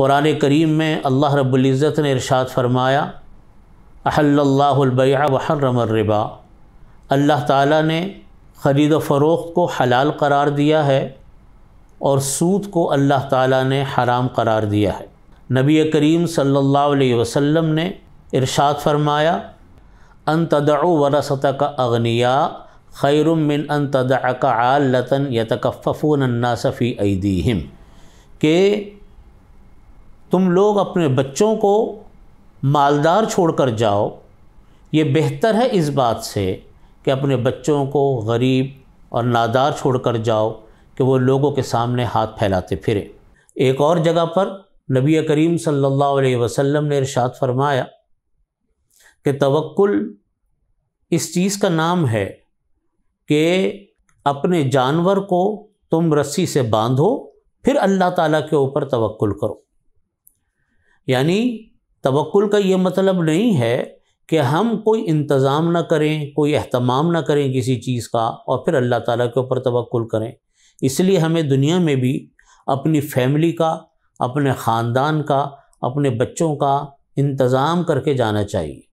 क़ुरान करीम में अल्लाह रब्ज़त ने इरशाद फरमाया अहल्लाबया वहर्रमर्रबा अल्लाह ताला ने ख़रीद फ़रोख्त को हलाल करार दिया है और सूद को अल्लाह ताला ने हराम करार दिया है नबी करीम सल्लल्लाहु अलैहि वसल्लम ने इरशाद फरमाया अन वरसत का अगनिया खैरमिन अन तदअ का आलतन यतकफ़ून अन्नासफ़ी ऐदीम के तुम लोग अपने बच्चों को मालदार छोड़कर जाओ ये बेहतर है इस बात से कि अपने बच्चों को गरीब और नादार छोड़कर जाओ कि वो लोगों के सामने हाथ फैलाते फिरे एक और जगह पर नबी करीम सल्लल्लाहु अलैहि वसल्लम ने इरशाद फरमाया कि तवक्ल इस चीज़ का नाम है कि अपने जानवर को तुम रस्सी से बांधो फिर अल्लाह ताला के ऊपर तवक्ल करो यानी तवक्ल का ये मतलब नहीं है कि हम कोई इंतज़ाम ना करें कोई अहतमाम ना करें किसी चीज़ का और फिर अल्लाह ताला के ऊपर तवक्ल करें इसलिए हमें दुनिया में भी अपनी फैमिली का अपने ख़ानदान का अपने बच्चों का इंतज़ाम करके जाना चाहिए